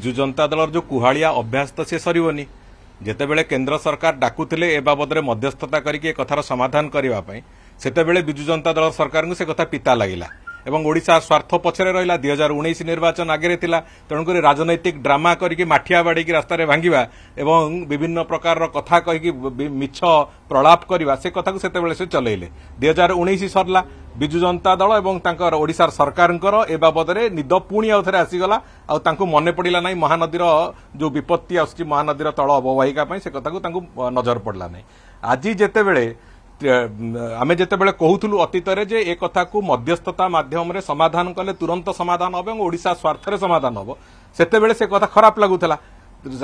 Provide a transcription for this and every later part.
ବିଜୁ ଜନତା ଦଳର ଯେଉଁ କୁହାଳିଆ ଅଭ୍ୟାସ ତ ସେ ସରିବନି ଯେତେବେଳେ କେନ୍ଦ୍ର ସରକାର ଡାକୁଥିଲେ ଏ ବାବଦରେ ମଧ୍ୟସ୍ଥତା କରିକି ଏ କଥାର ସମାଧାନ କରିବା ପାଇଁ ସେତେବେଳେ ବିଜୁ ଜନତା ଦଳ ସରକାରଙ୍କୁ ସେ କଥା ପିତା ଲାଗିଲା ଏବଂ ଓଡ଼ିଶା ସ୍ୱାର୍ଥ ପଛରେ ରହିଲା ଦୁଇ ହଜାର ଉଣେଇଶ ନିର୍ବାଚନ ଆଗରେ ଥିଲା ତେଣୁକରି ରାଜନୈତିକ ଡ୍ରାମା କରିକି ମାଠିଆ ବାଡ଼େଇକି ରାସ୍ତାରେ ଭାଙ୍ଗିବା ଏବଂ ବିଭିନ୍ନ ପ୍ରକାରର କଥା କହିକି ମିଛ ପ୍ରଳାପ କରିବା ସେ କଥାକୁ ସେତେବେଳେ ସେ ଚଲେଇଲେ ଦୁଇ ହଜାର ଉଣେଇଶ ସରିଲା ବିଜୁ ଜନତା ଦଳ ଏବଂ ତାଙ୍କର ଓଡ଼ିଶାର ସରକାରଙ୍କର ଏ ବାବଦରେ ନିଦ ପୁଣି ଆଉ ଥରେ ଆସିଗଲା ଆଉ ତାଙ୍କୁ ମନେ ପଡ଼ିଲା ନାହିଁ ମହାନଦୀର ଯେଉଁ ବିପତ୍ତି ଆସୁଛି ମହାନଦୀର ତଳ ଅବବାହିକା ପାଇଁ ସେ କଥାକୁ ତାଙ୍କୁ ନଜର ପଡ଼ିଲା ନାହିଁ ଆଜି ଯେତେବେଳେ ଆମେ ଯେତେବେଳେ କହୁଥିଲୁ ଅତୀତରେ ଯେ ଏ କଥାକୁ ମଧ୍ୟସ୍ଥତା ମାଧ୍ୟମରେ ସମାଧାନ କଲେ ତୁରନ୍ତ ସମାଧାନ ହେବ ଏବଂ ଓଡ଼ିଶା ସ୍ୱାର୍ଥରେ ସମାଧାନ ହେବ ସେତେବେଳେ ସେ କଥା ଖରାପ ଲାଗୁଥିଲା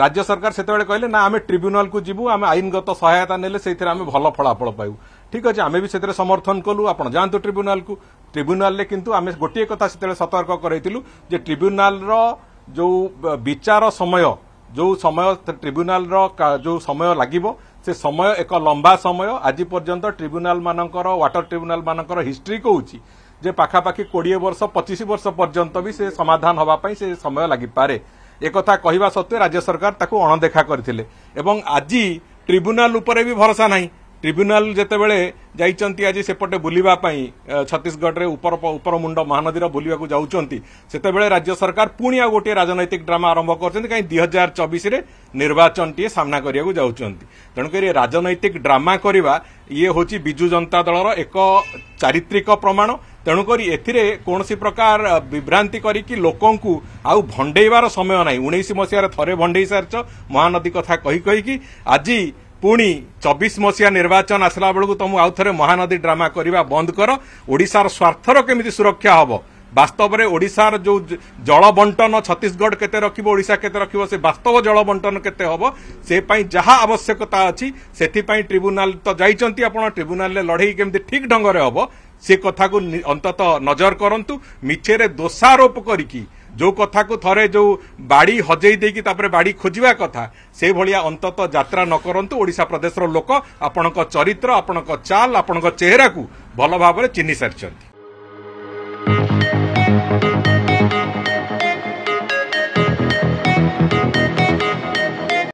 ରାଜ୍ୟ ସରକାର ସେତେବେଳେ କହିଲେ ନା ଆମେ ଟ୍ରିବ୍ୟୁନାଲକୁ ଯିବୁ ଆମେ ଆଇନଗତ ସହାୟତା ନେଲେ ସେଇଥିରେ ଆମେ ଭଲ ଫଳାଫଳ ପାଇବୁ ଠିକ୍ ଅଛି ଆମେ ବି ସେଥିରେ ସମର୍ଥନ କଲୁ ଆପଣ ଯାଆନ୍ତୁ ଟ୍ରିବ୍ୟୁନାଲକୁ ଟ୍ରିବ୍ୟୁନାଲରେ କିନ୍ତୁ ଆମେ ଗୋଟିଏ କଥା ସେତେବେଳେ ସତର୍କ କରାଇଥିଲୁ ଯେ ଟ୍ରିବ୍ୟୁନାଲର ଯେଉଁ ବିଚାର ସମୟ ଯେଉଁ ସମୟ ଟ୍ରିବ୍ୟୁନାଲର ଯେଉଁ ସମୟ ଲାଗିବ ସେ ସମୟ ଏକ ଲମ୍ବା ସମୟ ଆଜି ପର୍ଯ୍ୟନ୍ତ ଟ୍ରିବ୍ୟୁନାଲମାନଙ୍କର ୱାଟର ଟ୍ରିବ୍ୟୁନାଲମାନଙ୍କର ହିଷ୍ଟ୍ରି କହୁଛି ଯେ ପାଖାପାଖି କୋଡ଼ିଏ ବର୍ଷ ପଚିଶ ବର୍ଷ ପର୍ଯ୍ୟନ୍ତ ବି ସେ ସମାଧାନ ହେବା ପାଇଁ ସେ ସମୟ ଲାଗିପାରେ ଏକଥା କହିବା ସତ୍ତ୍ୱେ ରାଜ୍ୟ ସରକାର ତାକୁ ଅଣଦେଖା କରିଥିଲେ ଏବଂ ଆଜି ଟ୍ରିବ୍ୟୁନାଲ ଉପରେ ବି ଭରସା ନାହିଁ ଟ୍ରିବ୍ୟୁନାଲ ଯେତେବେଳେ ଯାଇଛନ୍ତି ଆଜି ସେପଟେ ବୁଲିବା ପାଇଁ ଛତିଶଗଡ଼ରେ ଉପର ଉପରମୁଣ୍ଡ ମହାନଦୀର ବୁଲିବାକୁ ଯାଉଛନ୍ତି ସେତେବେଳେ ରାଜ୍ୟ ସରକାର ପୁଣି ଆଉ ଗୋଟିଏ ରାଜନୈତିକ ଡ୍ରାମା ଆରମ୍ଭ କରୁଛନ୍ତି କାହିଁକି ଦୁଇ ହଜାର ଚବିଶରେ ନିର୍ବାଚନଟିଏ ସାମ୍ନା କରିବାକୁ ଯାଉଛନ୍ତି ତେଣୁକରି ରାଜନୈତିକ ଡ୍ରାମା କରିବା ଇଏ ହେଉଛି ବିଜୁ ଜନତା ଦଳର ଏକ ଚାରିତ୍ରିକ ପ୍ରମାଣ ତେଣୁକରି ଏଥିରେ କୌଣସି ପ୍ରକାର ବିଭ୍ରାନ୍ତି କରିକି ଲୋକଙ୍କୁ ଆଉ ଭଣ୍ଡେଇବାର ସମୟ ନାହିଁ ଉଣେଇଶ ମସିହାରେ ଥରେ ଭଣ୍ଡେଇ ସାରିଛ ମହାନଦୀ କଥା କହି କହିକି ଆଜି ପୁଣି ଚବିଶ ମସିହା ନିର୍ବାଚନ ଆସିଲା ବେଳକୁ ତୁମକୁ ଆଉ ଥରେ ମହାନଦୀ ଡ୍ରାମା କରିବା ବନ୍ଦ କର ଓଡ଼ିଶାର ସ୍ୱାର୍ଥର କେମିତି ସୁରକ୍ଷା ହେବ ବାସ୍ତବରେ ଓଡ଼ିଶାର ଯୋଉ ଜଳ ବଣ୍ଟନ ଛତିଶଗଡ଼ କେତେ ରଖିବ ଓଡ଼ିଶା କେତେ ରଖିବ ସେ ବାସ୍ତବ ଜଳ ବଣ୍ଟନ କେତେ ହେବ ସେ ପାଇଁ ଯାହା ଆବଶ୍ୟକତା ଅଛି ସେଥିପାଇଁ ଟ୍ରିବ୍ୟୁନାଲ ତ ଯାଇଛନ୍ତି ଆପଣ ଟ୍ରିବ୍ୟୁନାଲରେ ଲଢ଼େଇ କେମିତି ଠିକ୍ ଢଙ୍ଗରେ ହେବ ସେ କଥାକୁ ଅନ୍ତତଃ ନଜର କରନ୍ତୁ ମିଛେରେ ଦୋଷାରୋପ କରିକି ଯେଉଁ କଥାକୁ ଥରେ ଯେଉଁ ବାଡ଼ି ହଜେଇ ଦେଇକି ତାପରେ ବାଡ଼ି ଖୋଜିବା କଥା ସେଭଳିଆ ଅନ୍ତତଃ ଯାତ୍ରା ନ କରନ୍ତୁ ଓଡ଼ିଶା ପ୍ରଦେଶର ଲୋକ ଆପଣଙ୍କ ଚରିତ୍ର ଆପଣଙ୍କ ଚାଲ ଆପଣଙ୍କ ଚେହେରାକୁ ଭଲ ଭାବରେ ଚିହ୍ନି ସାରିଛନ୍ତି